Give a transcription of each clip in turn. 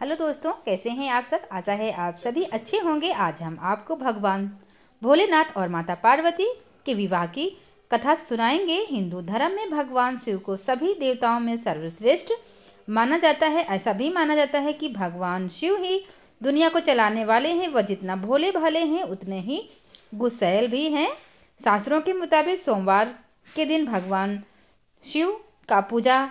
hello दोस्तों कैसे हैं आप सब आशा है आप सभी अच्छे होंगे आज हम आपको भगवान भोलेनाथ और माता पार्वती के विवाह की कथा सुनाएंगे हिंदू धर्म में भगवान शिव को सभी देवताओं में सर्वश्रेष्ठ माना जाता है ऐसा भी माना जाता है कि भगवान शिव ही दुनिया को चलाने वाले हैं वह जितना भोले भाले हैं उतने ही गुस्सैल भी हैं शास्त्रों के मुताबिक सोमवार के दिन भगवान शिव का पूजा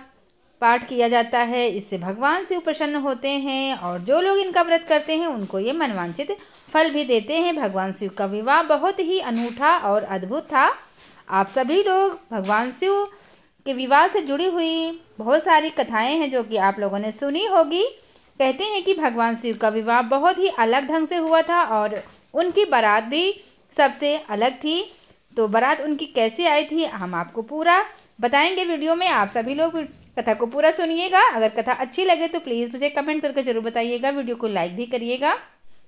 पाठ किया जाता है इससे भगवान शिव प्रसन्न होते हैं और जो लोग इनका व्रत करते हैं उनको ये मनवांचित फल भी देते हैं भगवान शिव का विवाह बहुत ही अनूठा और अद्भुत था आप सभी लोग भगवान शिव के विवाह से जुड़ी हुई बहुत सारी कथाएं हैं जो कि आप लोगों ने सुनी होगी कहते हैं कि भगवान शिव का विवाह बहुत ही अलग ढंग से हुआ था और उनकी बारात भी सबसे अलग थी तो बारात उनकी कैसे आई थी हम आपको पूरा बताएंगे वीडियो में आप सभी लोग कथा को पूरा सुनिएगा अगर कथा अच्छी लगे तो प्लीज़ मुझे कमेंट करके जरूर बताइएगा वीडियो को लाइक भी करिएगा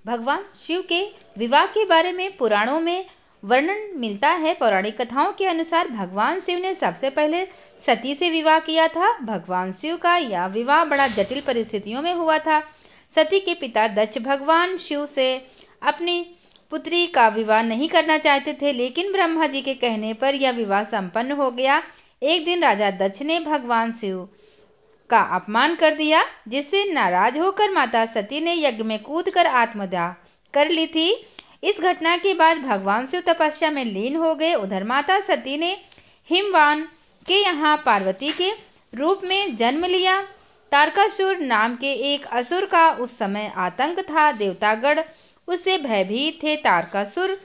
भगवान शिव के विवाह के बारे में पुराणों में वर्णन मिलता है पौराणिक कथाओं के अनुसार भगवान शिव ने सबसे पहले सती से विवाह किया था भगवान शिव का यह विवाह बड़ा जटिल परिस्थितियों में हुआ था सती के पिता दक्ष भगवान शिव से अपनी पुत्री का विवाह नहीं करना चाहते थे लेकिन ब्रह्मा जी के कहने पर यह विवाह संपन्न हो गया एक दिन राजा दक्ष ने भगवान शिव का अपमान कर दिया जिससे नाराज होकर माता सती ने यज्ञ में कूद कर आत्मदाह कर ली थी इस घटना के बाद भगवान शिव तपस्या में लीन हो गए उधर माता सती ने हिमवान के यहाँ पार्वती के रूप में जन्म लिया तारकासुर नाम के एक असुर का उस समय आतंक था देवतागढ़ उससे भयभीत थे तारकासुर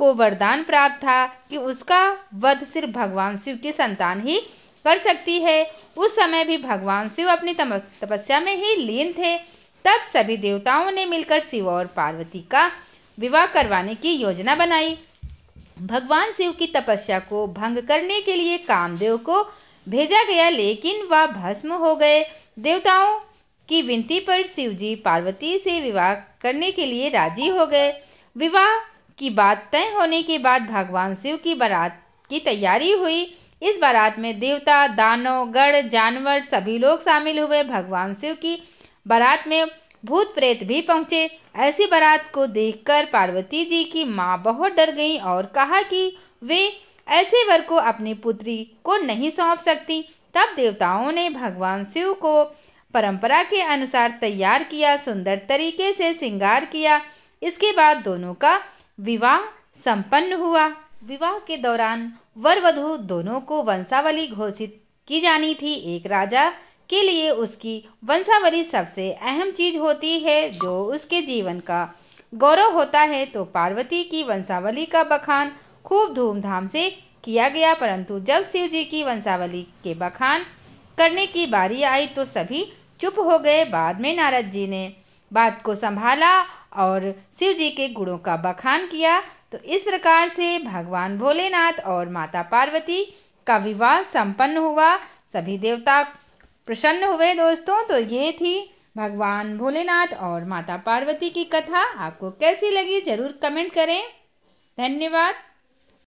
को वरदान प्राप्त था कि उसका वध सिर्फ भगवान शिव की संतान ही कर सकती है उस समय भी भगवान शिव अपनी तपस्या में ही लीन थे तब सभी देवताओं ने मिलकर शिव और पार्वती का विवाह करवाने की योजना बनाई भगवान शिव की तपस्या को भंग करने के लिए कामदेव को भेजा गया लेकिन वह भस्म हो गए देवताओं की विनती पर शिवजी पार्वती से विवाह करने के लिए राजी हो गए विवाह की बात तय होने के बाद भगवान शिव की बारात की तैयारी हुई इस बारात में देवता दानव गढ़ जानवर सभी लोग शामिल हुए भगवान शिव की बारात में भूत प्रेत भी पहुंचे ऐसी बारात को देखकर पार्वती जी की माँ बहुत डर गई और कहा कि वे ऐसे वर को अपनी पुत्री को नहीं सौंप सकती तब देवताओं ने भगवान शिव को परंपरा के अनुसार तैयार किया सुंदर तरीके से श्रृंगार किया इसके बाद दोनों का विवाह संपन्न हुआ विवाह के दौरान वर वधु दोनों को वंशावली घोषित की जानी थी एक राजा के लिए उसकी वंशावली सबसे अहम चीज होती है जो उसके जीवन का गौरव होता है तो पार्वती की वंशावली का बखान खूब धूमधाम से किया गया परंतु जब शिव जी की वंशावली के बखान करने की बारी आई तो सभी चुप हो गए बाद में नारद जी ने बात को संभाला और शिव जी के गुणों का बखान किया तो इस प्रकार से भगवान भोलेनाथ और माता पार्वती का विवाह संपन्न हुआ सभी देवता प्रसन्न हुए दोस्तों तो ये थी भगवान भोलेनाथ और माता पार्वती की कथा आपको कैसी लगी जरूर कमेंट करें धन्यवाद